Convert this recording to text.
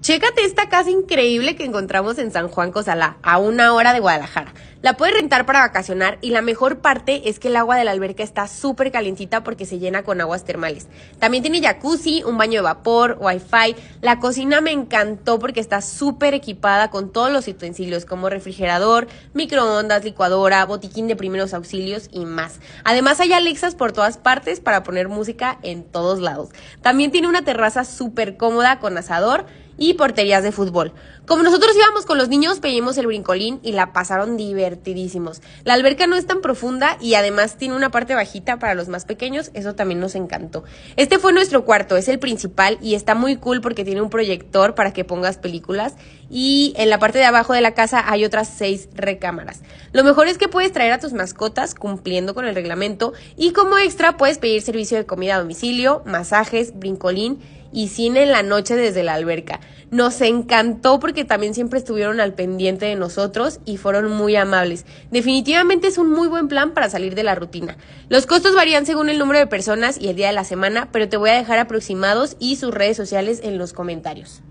Chécate esta casa increíble que encontramos en San Juan Cosalá, a una hora de Guadalajara. La puedes rentar para vacacionar y la mejor parte es que el agua de la alberca está súper calentita porque se llena con aguas termales. También tiene jacuzzi, un baño de vapor, wifi. La cocina me encantó porque está súper equipada con todos los utensilios como refrigerador, microondas, licuadora, botiquín de primeros auxilios y más. Además hay Alexas por todas partes para poner música en todos lados. También tiene una terraza súper cómoda con asador, y porterías de fútbol. Como nosotros íbamos con los niños, pedimos el brincolín y la pasaron divertidísimos. La alberca no es tan profunda y además tiene una parte bajita para los más pequeños, eso también nos encantó. Este fue nuestro cuarto, es el principal y está muy cool porque tiene un proyector para que pongas películas y en la parte de abajo de la casa hay otras seis recámaras. Lo mejor es que puedes traer a tus mascotas cumpliendo con el reglamento y como extra puedes pedir servicio de comida a domicilio, masajes, brincolín y cine en la noche desde la alberca. Nos encantó porque también siempre estuvieron al pendiente de nosotros y fueron muy amables. Definitivamente es un muy buen plan para salir de la rutina. Los costos varían según el número de personas y el día de la semana, pero te voy a dejar aproximados y sus redes sociales en los comentarios.